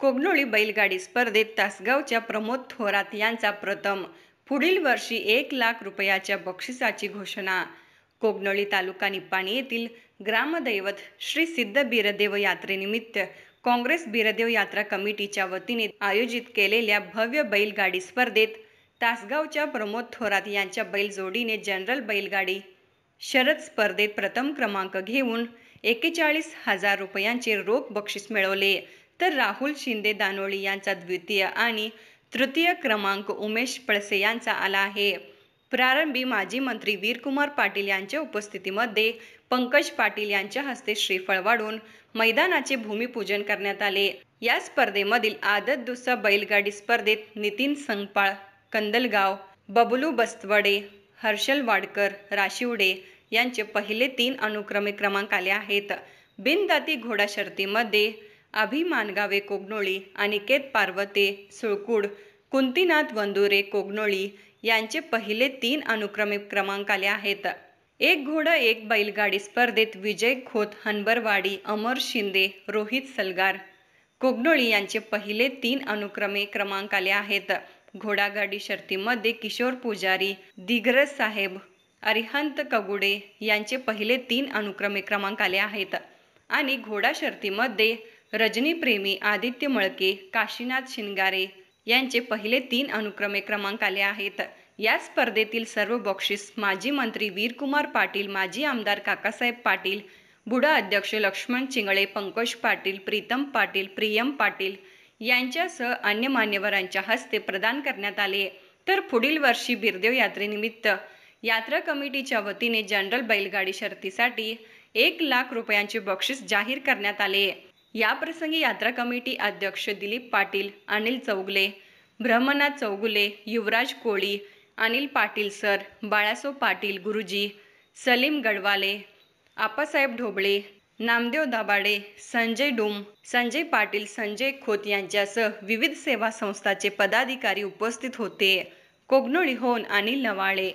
कोगनोळी बैलगाडी स्पर्धेत तासगावच्या प्रमोद थोरात यांचा प्रथम पुढील वर्षी एक लाख रुपयाच्या बक्षिसाची घोषणा कोगनोळी तालुका निपाणी येथील ग्रामदैवत श्री सिद्ध बीरदेव यात्रेनिमित्त काँग्रेस बीरदेव यात्रा कमिटीच्या वतीने आयोजित केलेल्या भव्य बैलगाडी स्पर्धेत तासगावच्या प्रमोद थोरात यांच्या बैलजोडीने जनरल बैलगाडी शरद स्पर्धेत प्रथम क्रमांक घेऊन एकेचाळीस हजार रुपयांचे रोख बक्षीस मिळवले तर राहुल शिंदे दानोळी यांचा द्वितीय आणि तृतीय क्रमांक उमेश पळसे यांचा आला आहे प्रारंभी माजी मंत्री वीरकुमार पाटील यांच्या उपस्थितीमध्ये पंकज पाटील यांच्या हस्ते श्रीफळ वाढून मैदानाचे भूमिपूजन करण्यात आले या स्पर्धेमधील आदत दुसा बैलगाडी स्पर्धेत नितीन संगपाळ कंदलगाव बबलू बस्तवडे हर्षल वाडकर राशिवडे यांचे पहिले तीन अनुक्रमे क्रमांक आले आहेत बिनदाती घोडा शर्तीमध्ये अभिमानगावे कोगनोळी अनिकेत पार्वते सुळकूड कुंतीनाथ वंदुरे कोगनोळी यांचे पहिले तीन अनुक्रमे क्रमांक आले आहेत एक घोडा एक बैलगाडी स्पर्धेत विजय खोत हनबरवाडी अमर शिंदे रोहित सलगार कोगनोळी यांचे पहिले तीन अनुक्रमे क्रमांक आले आहेत घोडागाडी शर्तीमध्ये किशोर पुजारी दिग्रज साहेब अरिहंत कगुडे यांचे पहिले तीन अनुक्रमे क्रमांक आले आहेत आणि घोडा शर्तीमध्ये रजनीप्रेमी आदित्य मळके काशीनाथ शिंगारे यांचे पहिले तीन अनुक्रमे क्रमांक आले आहेत या स्पर्धेतील सर्व बक्षीस माजी मंत्री वीरकुमार पाटील माजी आमदार काकासाहेब पाटील बुडा अध्यक्ष लक्ष्मण चिंगळे पंकज पाटील प्रीतम पाटील प्रियम पाटील यांच्यासह अन्य मान्यवरांच्या हस्ते प्रदान करण्यात आले तर पुढील वर्षी बिरदेव यात्रेनिमित्त यात्रा कमिटीच्या वतीने जनरल बैलगाडी शर्तीसाठी एक लाख रुपयांचे बक्षीस जाहीर करण्यात आले याप्रसंगी यात्रा कमिटी अध्यक्ष दिलीप पाटील अनिल चौगले ब्रह्मनाथ चौगुले युवराज कोळी अनिल पाटील सर बाळासो पाटील गुरुजी सलीम गडवाले आप्पासाहेब ढोबळे नामदेव दाबाडे संजय डुम संजय पाटील संजय खोत यांच्यासह विविध सेवा संस्थाचे पदाधिकारी उपस्थित होते कोगनोळी होन अनिल नवाळे